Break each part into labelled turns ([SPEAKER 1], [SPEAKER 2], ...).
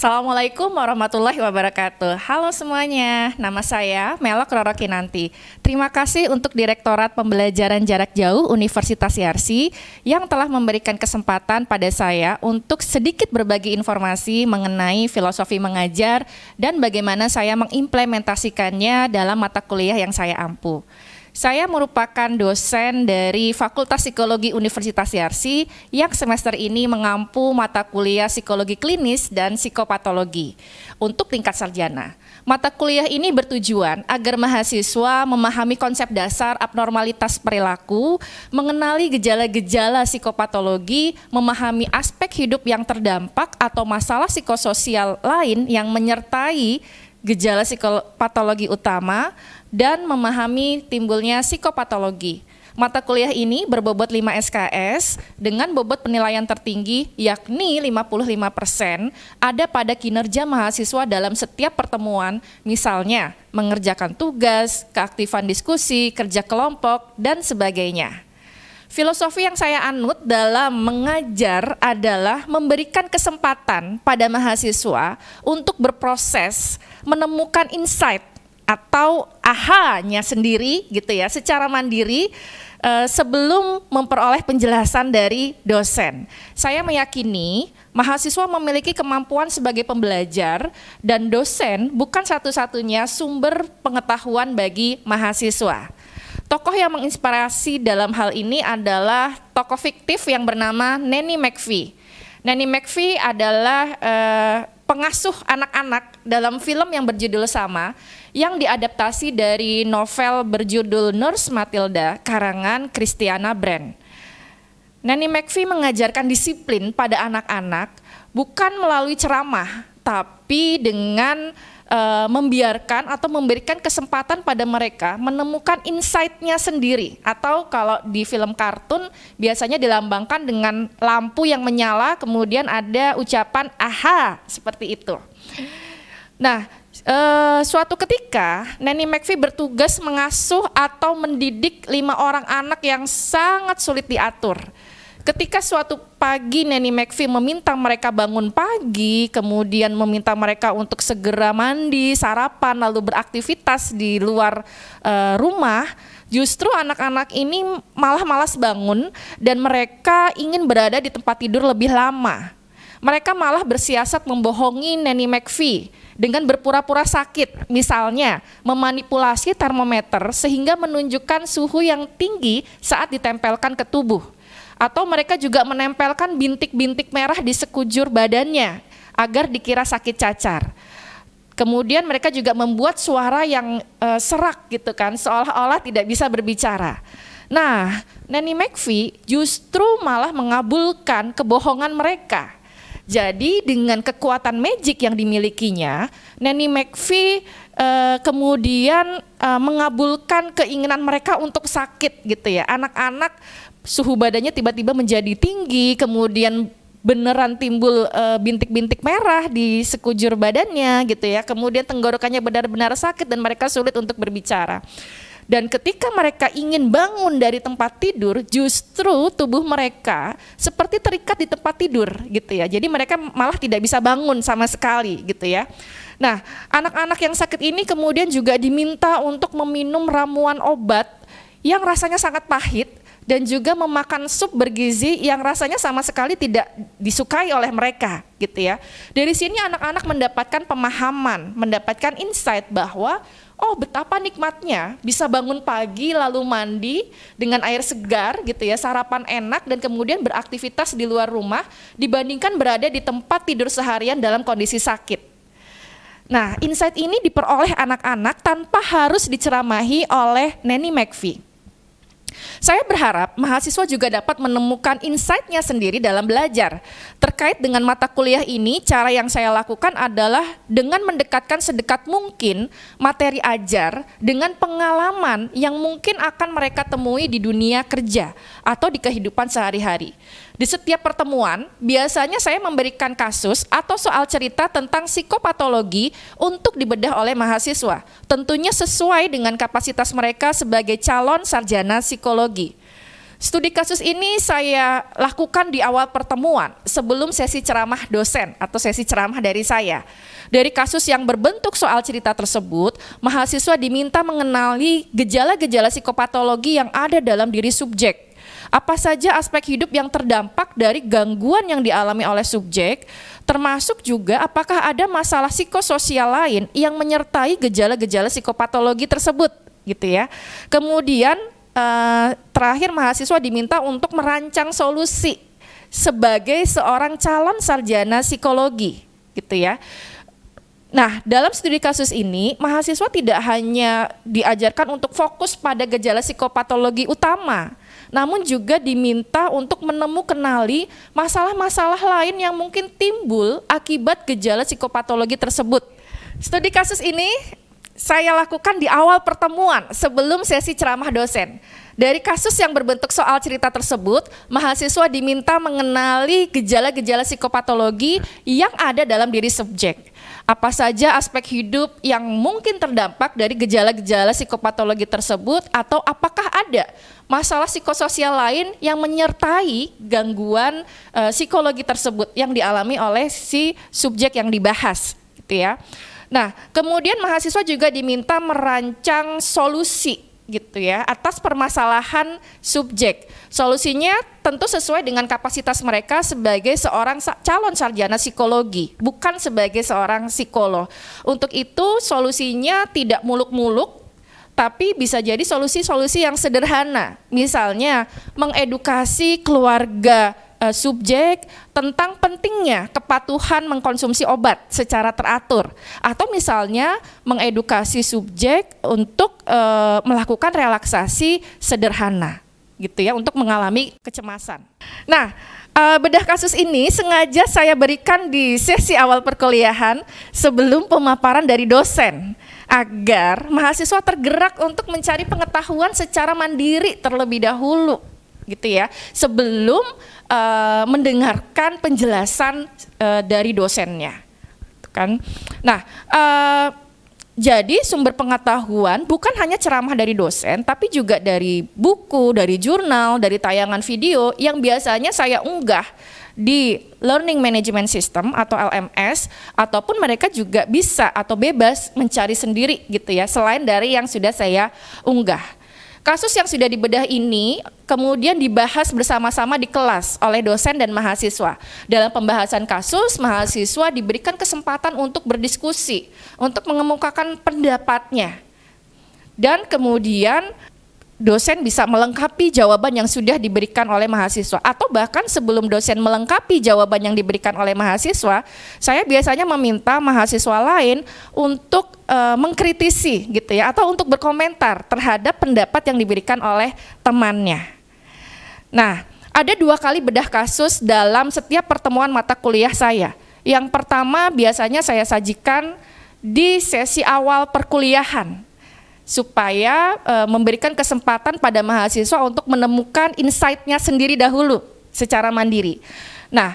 [SPEAKER 1] Assalamualaikum warahmatullahi wabarakatuh. Halo semuanya, nama saya Melok Kinanti. Terima kasih untuk Direktorat Pembelajaran Jarak Jauh Universitas Yarsi yang telah memberikan kesempatan pada saya untuk sedikit berbagi informasi mengenai filosofi mengajar dan bagaimana saya mengimplementasikannya dalam mata kuliah yang saya ampuh. Saya merupakan dosen dari Fakultas Psikologi Universitas Yarsi yang semester ini mengampu mata kuliah Psikologi Klinis dan Psikopatologi untuk tingkat sarjana. Mata kuliah ini bertujuan agar mahasiswa memahami konsep dasar abnormalitas perilaku, mengenali gejala-gejala psikopatologi, memahami aspek hidup yang terdampak atau masalah psikososial lain yang menyertai gejala psikopatologi utama dan memahami timbulnya psikopatologi. Mata kuliah ini berbobot 5 SKS dengan bobot penilaian tertinggi yakni 55% ada pada kinerja mahasiswa dalam setiap pertemuan, misalnya mengerjakan tugas, keaktifan diskusi, kerja kelompok, dan sebagainya. Filosofi yang saya anut dalam mengajar adalah memberikan kesempatan pada mahasiswa untuk berproses, menemukan insight atau aha sendiri gitu ya, secara mandiri eh, sebelum memperoleh penjelasan dari dosen. Saya meyakini mahasiswa memiliki kemampuan sebagai pembelajar dan dosen bukan satu-satunya sumber pengetahuan bagi mahasiswa. Tokoh yang menginspirasi dalam hal ini adalah tokoh fiktif yang bernama Nanny McVie. Nanny McVie adalah eh, pengasuh anak-anak dalam film yang berjudul sama yang diadaptasi dari novel berjudul Nurse Matilda karangan Christiana Brand. Nanny McVie mengajarkan disiplin pada anak-anak bukan melalui ceramah tapi dengan uh, membiarkan atau memberikan kesempatan pada mereka menemukan insight-nya sendiri atau kalau di film kartun biasanya dilambangkan dengan lampu yang menyala kemudian ada ucapan aha seperti itu. Nah, Uh, suatu ketika Nanny McVie bertugas mengasuh atau mendidik lima orang anak yang sangat sulit diatur ketika suatu pagi Nanny McPhee meminta mereka bangun pagi, kemudian meminta mereka untuk segera mandi, sarapan, lalu beraktivitas di luar uh, rumah, justru anak-anak ini malah malas bangun dan mereka ingin berada di tempat tidur lebih lama. Mereka malah bersiasat membohongi Nanny McPhee dengan berpura-pura sakit, misalnya memanipulasi termometer sehingga menunjukkan suhu yang tinggi saat ditempelkan ke tubuh atau mereka juga menempelkan bintik-bintik merah di sekujur badannya agar dikira sakit cacar. Kemudian mereka juga membuat suara yang e, serak gitu kan, seolah-olah tidak bisa berbicara. Nah, Nanny McPhee justru malah mengabulkan kebohongan mereka. Jadi dengan kekuatan magic yang dimilikinya, Nanny McPhee e, kemudian e, mengabulkan keinginan mereka untuk sakit gitu ya. Anak-anak suhu badannya tiba-tiba menjadi tinggi, kemudian beneran timbul eh, bintik-bintik uh, merah di sekujur badannya gitu ya. Kemudian tenggorokannya benar-benar sakit dan mereka sulit untuk berbicara. Dan ketika mereka ingin bangun dari tempat tidur, justru tubuh mereka seperti terikat di tempat tidur gitu ya. Jadi mereka malah tidak bisa bangun sama sekali gitu ya. Nah, anak-anak yang sakit ini kemudian juga diminta untuk meminum ramuan obat yang rasanya sangat pahit dan juga memakan sup bergizi yang rasanya sama sekali tidak disukai oleh mereka gitu ya. Dari sini anak-anak mendapatkan pemahaman, mendapatkan insight bahwa oh betapa nikmatnya bisa bangun pagi lalu mandi dengan air segar gitu ya, sarapan enak dan kemudian beraktivitas di luar rumah dibandingkan berada di tempat tidur seharian dalam kondisi sakit. Nah, insight ini diperoleh anak-anak tanpa harus diceramahi oleh Nanny McVie. Saya berharap mahasiswa juga dapat menemukan insight-nya sendiri dalam belajar. Terkait dengan mata kuliah ini, cara yang saya lakukan adalah dengan mendekatkan sedekat mungkin materi ajar dengan pengalaman yang mungkin akan mereka temui di dunia kerja atau di kehidupan sehari-hari. Di setiap pertemuan, biasanya saya memberikan kasus atau soal cerita tentang psikopatologi untuk dibedah oleh mahasiswa, tentunya sesuai dengan kapasitas mereka sebagai calon sarjana psikologi. Studi kasus ini saya lakukan di awal pertemuan sebelum sesi ceramah dosen atau sesi ceramah dari saya. Dari kasus yang berbentuk soal cerita tersebut, mahasiswa diminta mengenali gejala-gejala psikopatologi yang ada dalam diri subjek apa saja aspek hidup yang terdampak dari gangguan yang dialami oleh subjek, termasuk juga apakah ada masalah psikososial lain yang menyertai gejala-gejala psikopatologi tersebut, gitu ya. Kemudian eh, terakhir mahasiswa diminta untuk merancang solusi sebagai seorang calon sarjana psikologi, gitu ya. Nah, dalam studi kasus ini, mahasiswa tidak hanya diajarkan untuk fokus pada gejala psikopatologi utama, namun juga diminta untuk menemu kenali masalah-masalah lain yang mungkin timbul akibat gejala psikopatologi tersebut. Studi kasus ini saya lakukan di awal pertemuan sebelum sesi ceramah dosen. Dari kasus yang berbentuk soal cerita tersebut, mahasiswa diminta mengenali gejala-gejala psikopatologi yang ada dalam diri subjek. Apa saja aspek hidup yang mungkin terdampak dari gejala-gejala psikopatologi tersebut atau apakah ada masalah psikososial lain yang menyertai gangguan uh, psikologi tersebut yang dialami oleh si subjek yang dibahas gitu ya. Nah, kemudian mahasiswa juga diminta merancang solusi gitu ya atas permasalahan subjek. Solusinya tentu sesuai dengan kapasitas mereka sebagai seorang calon sarjana psikologi, bukan sebagai seorang psikolog. Untuk itu solusinya tidak muluk-muluk tapi bisa jadi solusi-solusi yang sederhana. Misalnya mengedukasi keluarga uh, subjek tentang pentingnya kepatuhan mengkonsumsi obat secara teratur atau misalnya mengedukasi subjek untuk uh, melakukan relaksasi sederhana gitu ya untuk mengalami kecemasan. Nah, uh, bedah kasus ini sengaja saya berikan di sesi awal perkuliahan sebelum pemaparan dari dosen agar mahasiswa tergerak untuk mencari pengetahuan secara mandiri terlebih dahulu gitu ya sebelum uh, mendengarkan penjelasan uh, dari dosennya gitu kan nah uh, jadi sumber pengetahuan bukan hanya ceramah dari dosen, tapi juga dari buku, dari jurnal, dari tayangan video yang biasanya saya unggah di learning management system atau LMS ataupun mereka juga bisa atau bebas mencari sendiri gitu ya selain dari yang sudah saya unggah. Kasus yang sudah dibedah ini kemudian dibahas bersama-sama di kelas oleh dosen dan mahasiswa. Dalam pembahasan kasus, mahasiswa diberikan kesempatan untuk berdiskusi, untuk mengemukakan pendapatnya. Dan kemudian dosen bisa melengkapi jawaban yang sudah diberikan oleh mahasiswa atau bahkan sebelum dosen melengkapi jawaban yang diberikan oleh mahasiswa, saya biasanya meminta mahasiswa lain untuk e, mengkritisi gitu ya atau untuk berkomentar terhadap pendapat yang diberikan oleh temannya. Nah, ada dua kali bedah kasus dalam setiap pertemuan mata kuliah saya. Yang pertama biasanya saya sajikan di sesi awal perkuliahan supaya uh, memberikan kesempatan pada mahasiswa untuk menemukan insight-nya sendiri dahulu secara mandiri. Nah,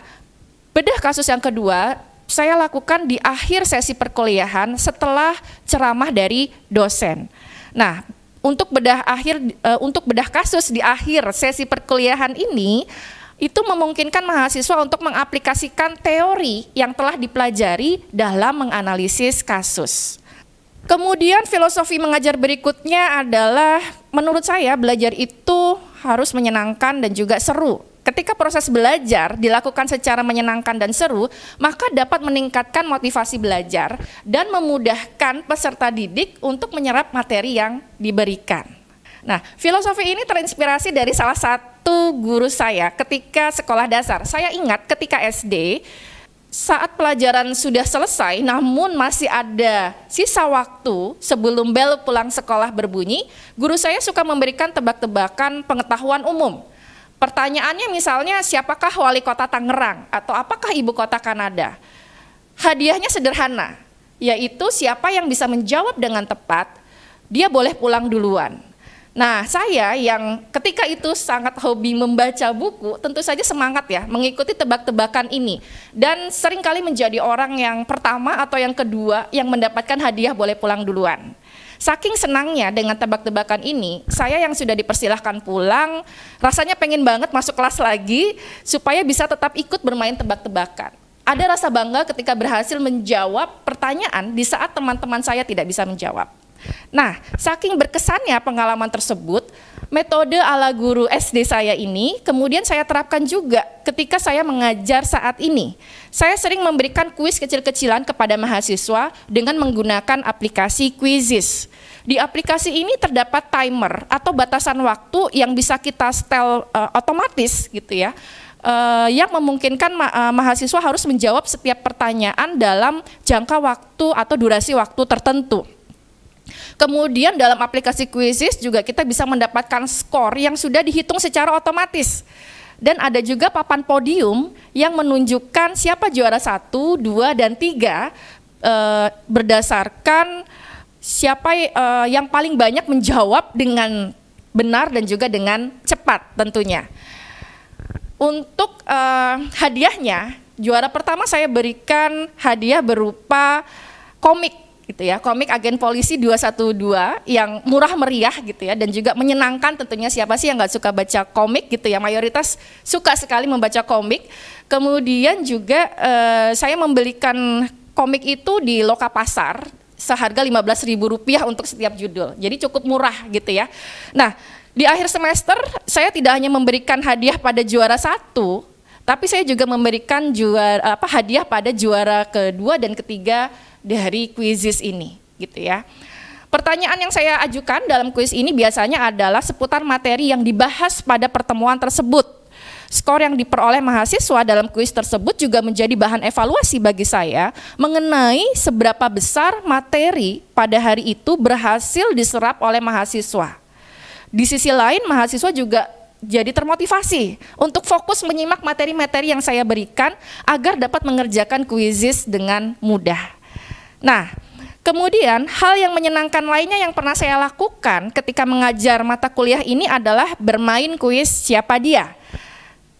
[SPEAKER 1] bedah kasus yang kedua saya lakukan di akhir sesi perkuliahan setelah ceramah dari dosen. Nah, untuk bedah akhir uh, untuk bedah kasus di akhir sesi perkuliahan ini itu memungkinkan mahasiswa untuk mengaplikasikan teori yang telah dipelajari dalam menganalisis kasus. Kemudian filosofi mengajar berikutnya adalah menurut saya belajar itu harus menyenangkan dan juga seru. Ketika proses belajar dilakukan secara menyenangkan dan seru, maka dapat meningkatkan motivasi belajar dan memudahkan peserta didik untuk menyerap materi yang diberikan. Nah, filosofi ini terinspirasi dari salah satu guru saya ketika sekolah dasar. Saya ingat ketika SD, saat pelajaran sudah selesai namun masih ada sisa waktu sebelum bel pulang sekolah berbunyi, guru saya suka memberikan tebak-tebakan pengetahuan umum. Pertanyaannya misalnya siapakah wali kota Tangerang atau apakah ibu kota Kanada? Hadiahnya sederhana, yaitu siapa yang bisa menjawab dengan tepat, dia boleh pulang duluan. Nah, saya yang ketika itu sangat hobi membaca buku, tentu saja semangat ya mengikuti tebak-tebakan ini. Dan seringkali menjadi orang yang pertama atau yang kedua yang mendapatkan hadiah boleh pulang duluan. Saking senangnya dengan tebak-tebakan ini, saya yang sudah dipersilahkan pulang, rasanya pengen banget masuk kelas lagi supaya bisa tetap ikut bermain tebak-tebakan ada rasa bangga ketika berhasil menjawab pertanyaan di saat teman-teman saya tidak bisa menjawab. Nah, saking berkesannya pengalaman tersebut, metode ala guru SD saya ini kemudian saya terapkan juga ketika saya mengajar saat ini. Saya sering memberikan kuis kecil-kecilan kepada mahasiswa dengan menggunakan aplikasi Quizzes. Di aplikasi ini terdapat timer atau batasan waktu yang bisa kita setel uh, otomatis gitu ya. Uh, yang memungkinkan ma uh, mahasiswa harus menjawab setiap pertanyaan dalam jangka waktu atau durasi waktu tertentu. Kemudian dalam aplikasi kuisis juga kita bisa mendapatkan skor yang sudah dihitung secara otomatis. Dan ada juga papan podium yang menunjukkan siapa juara satu, dua dan tiga e, berdasarkan siapa e, yang paling banyak menjawab dengan benar dan juga dengan cepat tentunya. Untuk e, hadiahnya, juara pertama saya berikan hadiah berupa komik gitu ya. Komik Agen Polisi 212 yang murah meriah gitu ya dan juga menyenangkan tentunya siapa sih yang nggak suka baca komik gitu ya. Mayoritas suka sekali membaca komik. Kemudian juga eh, saya membelikan komik itu di loka pasar seharga rp rupiah untuk setiap judul. Jadi cukup murah gitu ya. Nah, di akhir semester saya tidak hanya memberikan hadiah pada juara satu, tapi saya juga memberikan juara apa hadiah pada juara kedua dan ketiga dari kuisis ini gitu ya. Pertanyaan yang saya ajukan dalam kuis ini biasanya adalah seputar materi yang dibahas pada pertemuan tersebut. Skor yang diperoleh mahasiswa dalam kuis tersebut juga menjadi bahan evaluasi bagi saya mengenai seberapa besar materi pada hari itu berhasil diserap oleh mahasiswa. Di sisi lain, mahasiswa juga jadi termotivasi untuk fokus menyimak materi-materi yang saya berikan agar dapat mengerjakan kuisis dengan mudah. Nah, Kemudian hal yang menyenangkan lainnya yang pernah saya lakukan ketika mengajar mata kuliah ini adalah bermain kuis siapa dia.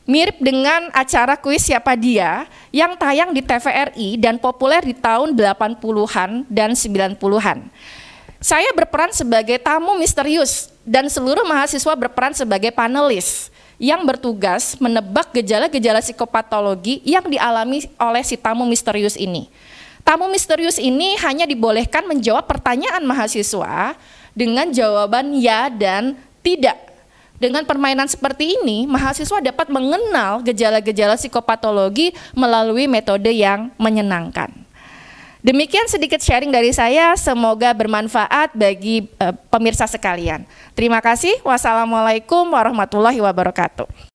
[SPEAKER 1] Mirip dengan acara kuis siapa dia yang tayang di TVRI dan populer di tahun 80-an dan 90-an. Saya berperan sebagai tamu misterius dan seluruh mahasiswa berperan sebagai panelis yang bertugas menebak gejala-gejala psikopatologi yang dialami oleh si tamu misterius ini. Tamu misterius ini hanya dibolehkan menjawab pertanyaan mahasiswa dengan jawaban ya dan tidak. Dengan permainan seperti ini, mahasiswa dapat mengenal gejala-gejala psikopatologi melalui metode yang menyenangkan. Demikian sedikit sharing dari saya, semoga bermanfaat bagi uh, pemirsa sekalian. Terima kasih. Wassalamualaikum warahmatullahi wabarakatuh.